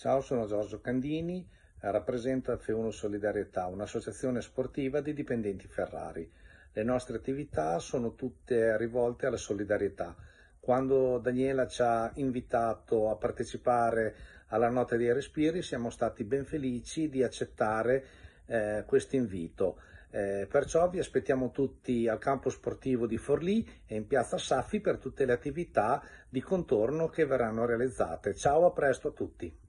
Ciao, sono Giorgio Candini, rappresento F1 Solidarietà, un'associazione sportiva di dipendenti Ferrari. Le nostre attività sono tutte rivolte alla solidarietà. Quando Daniela ci ha invitato a partecipare alla Notte dei Respiri siamo stati ben felici di accettare eh, questo invito. Eh, perciò vi aspettiamo tutti al campo sportivo di Forlì e in piazza Saffi per tutte le attività di contorno che verranno realizzate. Ciao, a presto a tutti!